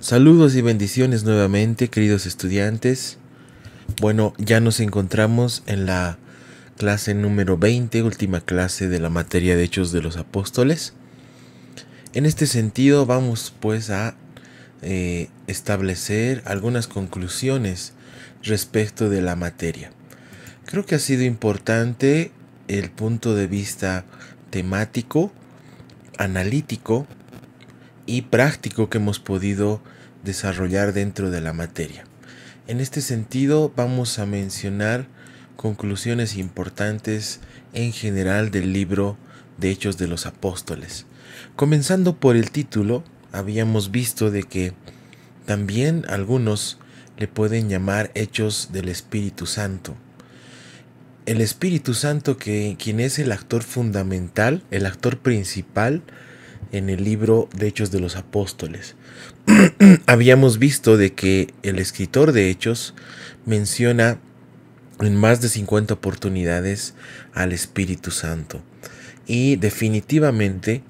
Saludos y bendiciones nuevamente, queridos estudiantes. Bueno, ya nos encontramos en la clase número 20, última clase de la materia de Hechos de los Apóstoles. En este sentido, vamos pues a eh, establecer algunas conclusiones respecto de la materia. Creo que ha sido importante el punto de vista temático, analítico, y práctico que hemos podido desarrollar dentro de la materia. En este sentido vamos a mencionar conclusiones importantes en general del libro de Hechos de los Apóstoles. Comenzando por el título, habíamos visto de que también algunos le pueden llamar Hechos del Espíritu Santo. El Espíritu Santo que quien es el actor fundamental, el actor principal en el libro de Hechos de los Apóstoles. Habíamos visto de que el escritor de Hechos menciona en más de 50 oportunidades al Espíritu Santo. Y definitivamente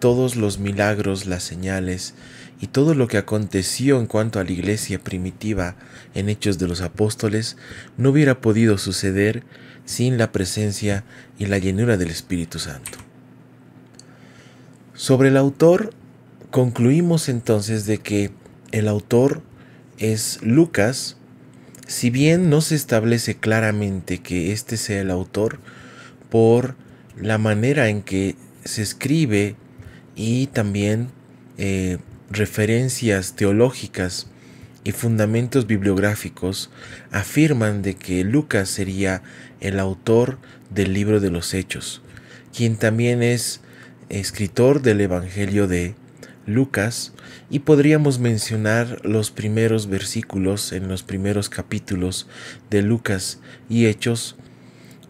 todos los milagros, las señales y todo lo que aconteció en cuanto a la iglesia primitiva en Hechos de los Apóstoles no hubiera podido suceder sin la presencia y la llenura del Espíritu Santo. Sobre el autor, concluimos entonces de que el autor es Lucas, si bien no se establece claramente que este sea el autor por la manera en que se escribe y también eh, referencias teológicas y fundamentos bibliográficos afirman de que Lucas sería el autor del libro de los Hechos, quien también es escritor del Evangelio de Lucas, y podríamos mencionar los primeros versículos en los primeros capítulos de Lucas y Hechos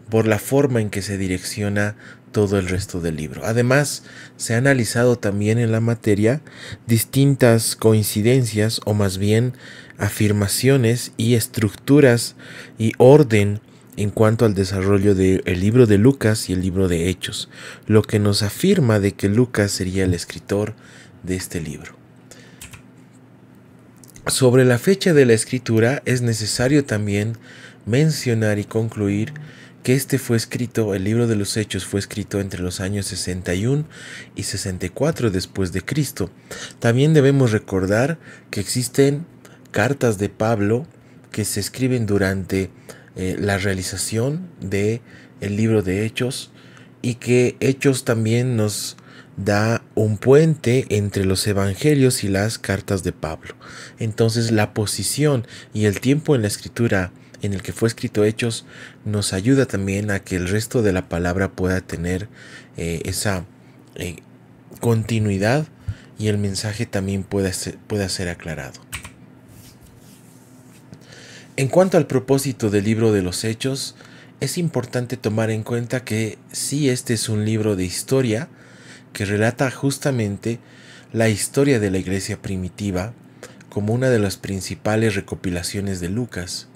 por la forma en que se direcciona todo el resto del libro. Además, se ha analizado también en la materia distintas coincidencias o más bien afirmaciones y estructuras y orden en cuanto al desarrollo del libro de Lucas y el libro de Hechos, lo que nos afirma de que Lucas sería el escritor de este libro. Sobre la fecha de la escritura es necesario también mencionar y concluir que este fue escrito, el libro de los Hechos fue escrito entre los años 61 y 64 después de Cristo. También debemos recordar que existen cartas de Pablo que se escriben durante eh, la realización de el libro de Hechos y que Hechos también nos da un puente entre los evangelios y las cartas de Pablo. Entonces la posición y el tiempo en la escritura en el que fue escrito Hechos nos ayuda también a que el resto de la palabra pueda tener eh, esa eh, continuidad y el mensaje también pueda ser aclarado. En cuanto al propósito del libro de los hechos, es importante tomar en cuenta que sí este es un libro de historia que relata justamente la historia de la iglesia primitiva como una de las principales recopilaciones de Lucas.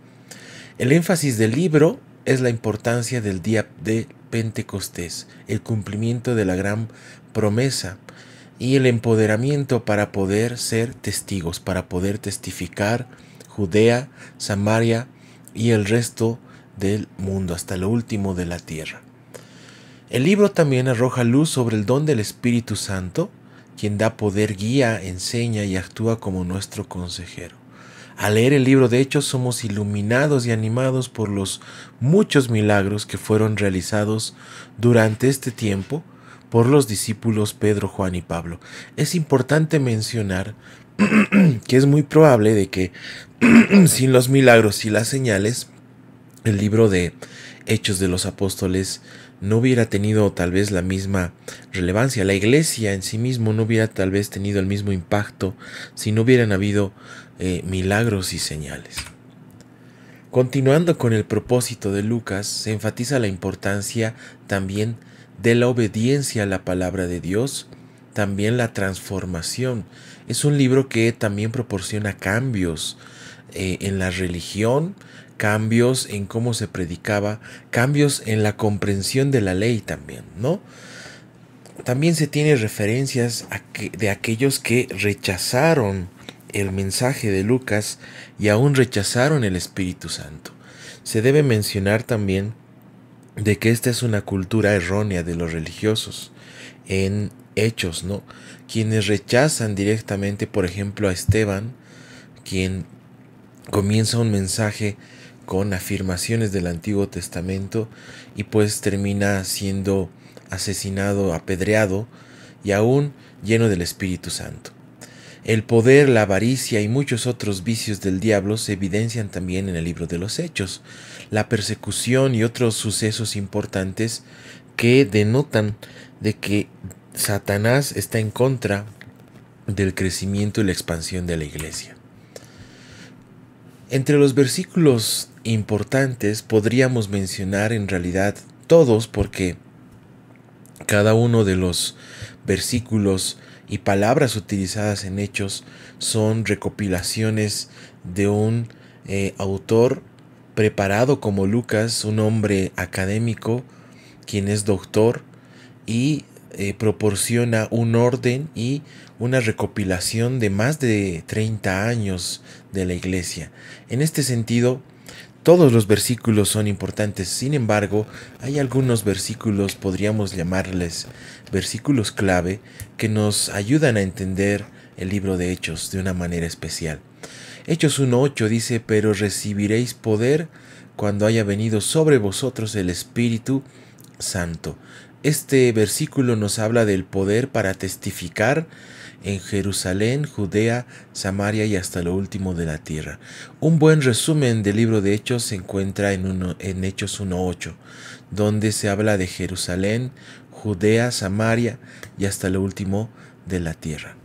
El énfasis del libro es la importancia del día de Pentecostés, el cumplimiento de la gran promesa y el empoderamiento para poder ser testigos, para poder testificar Judea, Samaria y el resto del mundo, hasta lo último de la tierra. El libro también arroja luz sobre el don del Espíritu Santo, quien da poder, guía, enseña y actúa como nuestro consejero. Al leer el libro de hecho somos iluminados y animados por los muchos milagros que fueron realizados durante este tiempo por los discípulos Pedro, Juan y Pablo. Es importante mencionar que es muy probable de que sin los milagros y las señales, el libro de Hechos de los Apóstoles no hubiera tenido tal vez la misma relevancia, la iglesia en sí mismo no hubiera tal vez tenido el mismo impacto si no hubieran habido eh, milagros y señales. Continuando con el propósito de Lucas, se enfatiza la importancia también de la obediencia a la palabra de Dios, también la transformación. Es un libro que también proporciona cambios, eh, en la religión, cambios en cómo se predicaba, cambios en la comprensión de la ley también, ¿no? También se tiene referencias de aquellos que rechazaron el mensaje de Lucas y aún rechazaron el Espíritu Santo. Se debe mencionar también de que esta es una cultura errónea de los religiosos en hechos, ¿no? Quienes rechazan directamente, por ejemplo, a Esteban, quien comienza un mensaje con afirmaciones del Antiguo Testamento y pues termina siendo asesinado, apedreado y aún lleno del Espíritu Santo. El poder, la avaricia y muchos otros vicios del diablo se evidencian también en el libro de los Hechos, la persecución y otros sucesos importantes que denotan de que Satanás está en contra del crecimiento y la expansión de la iglesia. Entre los versículos importantes podríamos mencionar en realidad todos porque cada uno de los versículos y palabras utilizadas en hechos son recopilaciones de un eh, autor preparado como Lucas, un hombre académico, quien es doctor, y eh, proporciona un orden y una recopilación de más de 30 años de la iglesia. En este sentido, todos los versículos son importantes, sin embargo, hay algunos versículos, podríamos llamarles versículos clave, que nos ayudan a entender el libro de Hechos de una manera especial. Hechos 1.8 dice, pero recibiréis poder cuando haya venido sobre vosotros el Espíritu Santo, este versículo nos habla del poder para testificar en Jerusalén, Judea, Samaria y hasta lo último de la tierra. Un buen resumen del libro de Hechos se encuentra en, en Hechos 1.8, donde se habla de Jerusalén, Judea, Samaria y hasta lo último de la tierra.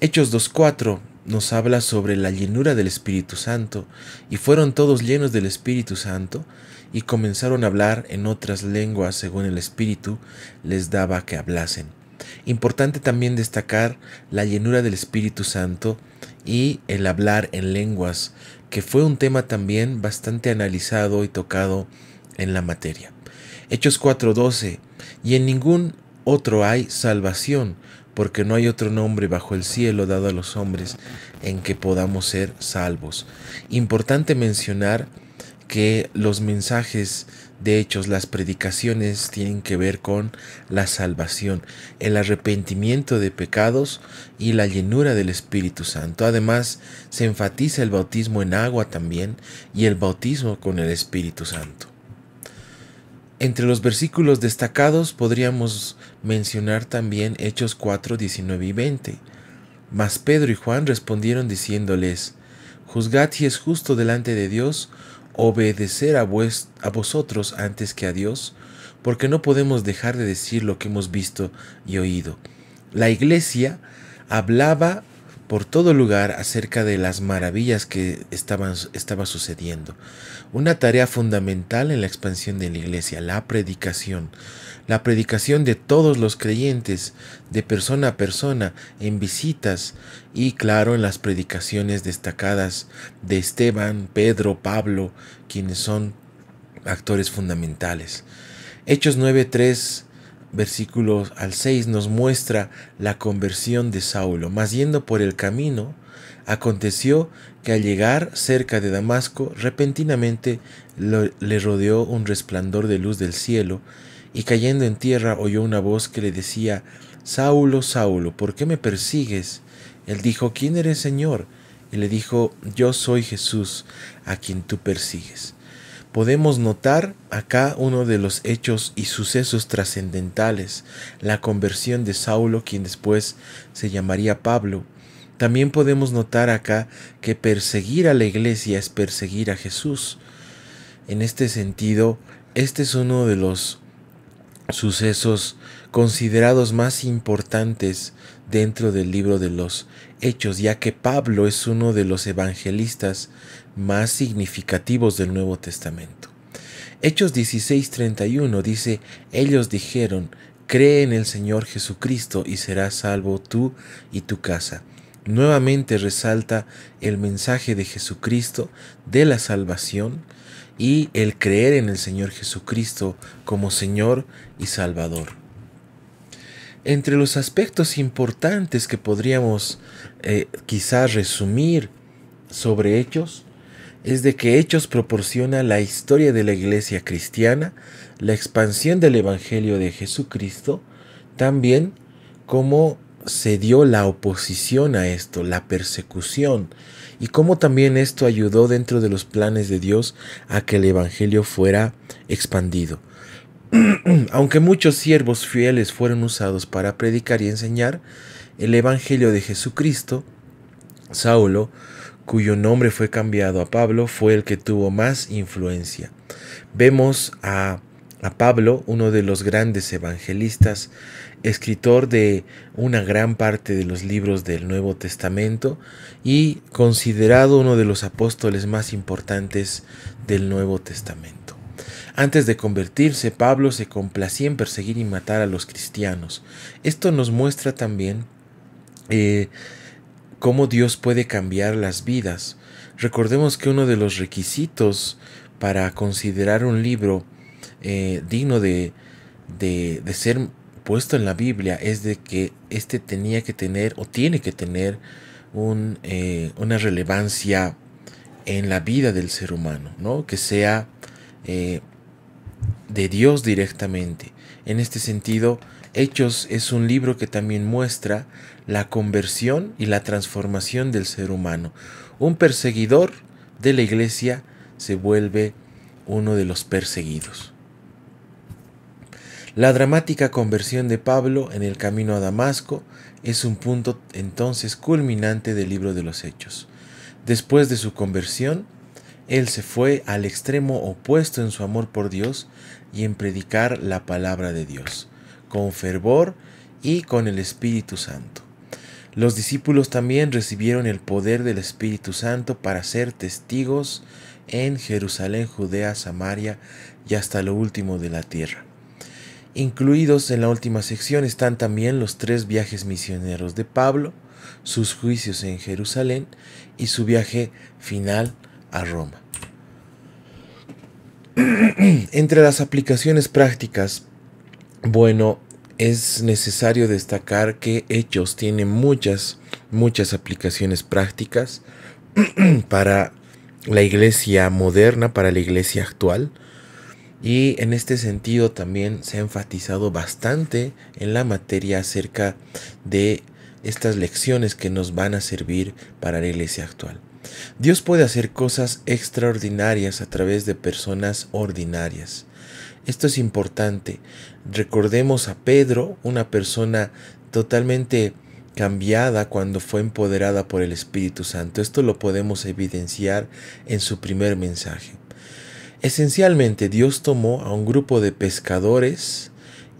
Hechos 2.4 nos habla sobre la llenura del Espíritu Santo, y fueron todos llenos del Espíritu Santo, y comenzaron a hablar en otras lenguas según el Espíritu les daba que hablasen. Importante también destacar la llenura del Espíritu Santo y el hablar en lenguas, que fue un tema también bastante analizado y tocado en la materia. Hechos 4:12, y en ningún otro hay salvación, porque no hay otro nombre bajo el cielo dado a los hombres en que podamos ser salvos. Importante mencionar que los mensajes de hechos, las predicaciones tienen que ver con la salvación, el arrepentimiento de pecados y la llenura del Espíritu Santo. Además, se enfatiza el bautismo en agua también y el bautismo con el Espíritu Santo. Entre los versículos destacados podríamos mencionar también Hechos 4, 19 y 20. Mas Pedro y Juan respondieron diciéndoles, Juzgad si es justo delante de Dios obedecer a, a vosotros antes que a Dios, porque no podemos dejar de decir lo que hemos visto y oído. La iglesia hablaba por todo lugar acerca de las maravillas que estaban, estaba sucediendo. Una tarea fundamental en la expansión de la iglesia, la predicación. La predicación de todos los creyentes, de persona a persona, en visitas y claro en las predicaciones destacadas de Esteban, Pedro, Pablo, quienes son actores fundamentales. Hechos 9.3 versículos al 6 nos muestra la conversión de Saulo. Mas yendo por el camino, aconteció que al llegar cerca de Damasco, repentinamente le rodeó un resplandor de luz del cielo, y cayendo en tierra oyó una voz que le decía, Saulo, Saulo, ¿por qué me persigues? Él dijo, ¿quién eres, Señor? Y le dijo, yo soy Jesús, a quien tú persigues podemos notar acá uno de los hechos y sucesos trascendentales, la conversión de Saulo, quien después se llamaría Pablo. También podemos notar acá que perseguir a la iglesia es perseguir a Jesús. En este sentido, este es uno de los sucesos considerados más importantes dentro del libro de los Hechos, ya que Pablo es uno de los evangelistas más significativos del Nuevo Testamento. Hechos 16:31 dice, ellos dijeron, cree en el Señor Jesucristo y serás salvo tú y tu casa. Nuevamente resalta el mensaje de Jesucristo de la salvación y el creer en el Señor Jesucristo como Señor y Salvador. Entre los aspectos importantes que podríamos eh, quizás resumir sobre hechos, es de que Hechos proporciona la historia de la iglesia cristiana, la expansión del Evangelio de Jesucristo, también cómo se dio la oposición a esto, la persecución, y cómo también esto ayudó dentro de los planes de Dios a que el Evangelio fuera expandido. Aunque muchos siervos fieles fueron usados para predicar y enseñar el Evangelio de Jesucristo, Saulo cuyo nombre fue cambiado a Pablo, fue el que tuvo más influencia. Vemos a, Pablo, uno de los grandes evangelistas, escritor de una gran parte de los libros del Nuevo Testamento y considerado uno de los apóstoles más importantes del Nuevo Testamento. Antes de convertirse, Pablo se complacía en perseguir y matar a los cristianos. Esto nos muestra también eh, cómo Dios puede cambiar las vidas. Recordemos que uno de los requisitos para considerar un libro eh, digno de, ser puesto en la Biblia es de que este tenía que tener o tiene que tener un, eh, una relevancia en la vida del ser humano, ¿no? que sea eh, de Dios directamente. En este sentido, Hechos es un libro que también muestra la conversión y la transformación del ser humano. Un perseguidor de la iglesia se vuelve uno de los perseguidos. La dramática conversión de Pablo en el camino a Damasco es un punto entonces culminante del libro de los Hechos. Después de su conversión, él se fue al extremo opuesto en su amor por Dios y en predicar la palabra de Dios, con fervor y con el Espíritu Santo. Los discípulos también recibieron el poder del Espíritu Santo para ser testigos en Jerusalén, Judea, Samaria y hasta lo último de la tierra. Incluidos en la última sección están también los tres viajes misioneros de Pablo, sus juicios en Jerusalén y su viaje final a Roma. Entre las aplicaciones prácticas, bueno, es necesario destacar que Hechos tiene muchas, muchas aplicaciones prácticas para la iglesia moderna, para la iglesia actual. Y en este sentido también se ha enfatizado bastante en la materia acerca de estas lecciones que nos van a servir para la iglesia actual. Dios puede hacer cosas extraordinarias a través de personas ordinarias. Esto es importante. Recordemos a Pedro, una persona totalmente cambiada cuando fue empoderada por el Espíritu Santo. Esto lo podemos evidenciar en su primer mensaje. Esencialmente Dios tomó a un grupo de pescadores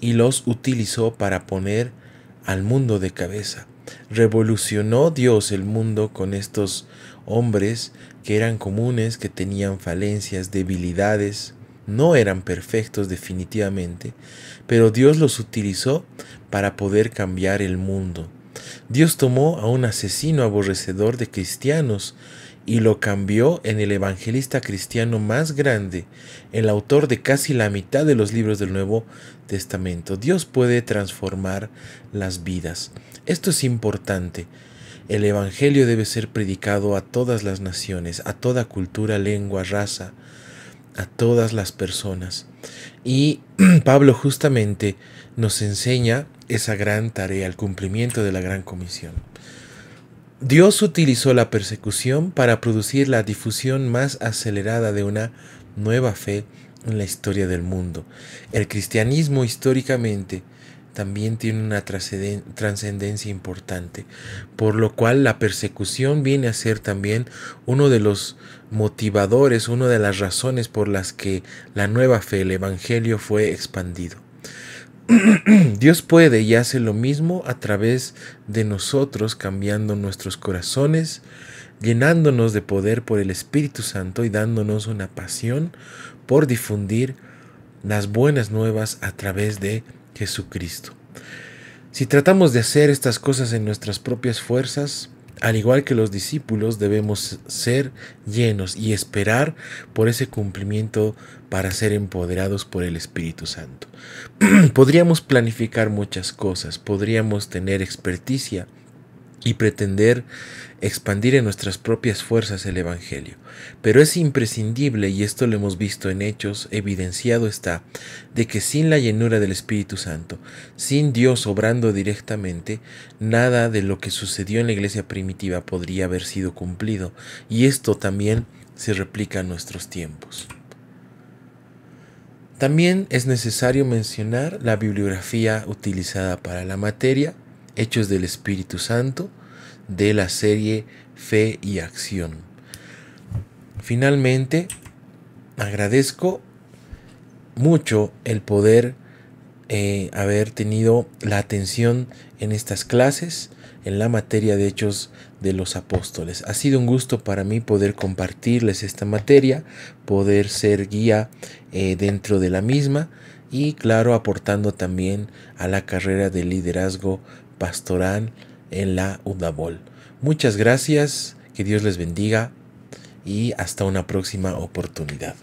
y los utilizó para poner al mundo de cabeza. Revolucionó Dios el mundo con estos hombres que eran comunes, que tenían falencias, debilidades, no eran perfectos definitivamente, pero Dios los utilizó para poder cambiar el mundo. Dios tomó a un asesino aborrecedor de cristianos y lo cambió en el evangelista cristiano más grande, el autor de casi la mitad de los libros del Nuevo Testamento. Dios puede transformar las vidas. Esto es importante. El Evangelio debe ser predicado a todas las naciones, a toda cultura, lengua, raza a todas las personas. Y Pablo justamente nos enseña esa gran tarea, el cumplimiento de la gran comisión. Dios utilizó la persecución para producir la difusión más acelerada de una nueva fe en la historia del mundo. El cristianismo históricamente también tiene una trascendencia importante, por lo cual la persecución viene a ser también uno de los motivadores, una de las razones por las que la nueva fe, el Evangelio fue expandido. Dios puede y hace lo mismo a través de nosotros, cambiando nuestros corazones, llenándonos de poder por el Espíritu Santo y dándonos una pasión por difundir las buenas nuevas a través de Jesucristo. Si tratamos de hacer estas cosas en nuestras propias fuerzas, al igual que los discípulos, debemos ser llenos y esperar por ese cumplimiento para ser empoderados por el Espíritu Santo. podríamos planificar muchas cosas, podríamos tener experticia y pretender expandir en nuestras propias fuerzas el Evangelio. Pero es imprescindible, y esto lo hemos visto en hechos, evidenciado está, de que sin la llenura del Espíritu Santo, sin Dios obrando directamente, nada de lo que sucedió en la iglesia primitiva podría haber sido cumplido, y esto también se replica en nuestros tiempos. También es necesario mencionar la bibliografía utilizada para la materia, Hechos del Espíritu Santo de la serie Fe y Acción. Finalmente, agradezco mucho el poder eh, haber tenido la atención en estas clases en la materia de hechos de los apóstoles. Ha sido un gusto para mí poder compartirles esta materia, poder ser guía eh, dentro de la misma y claro aportando también a la carrera de liderazgo pastoral en la Udabol. Muchas gracias, que Dios les bendiga y hasta una próxima oportunidad.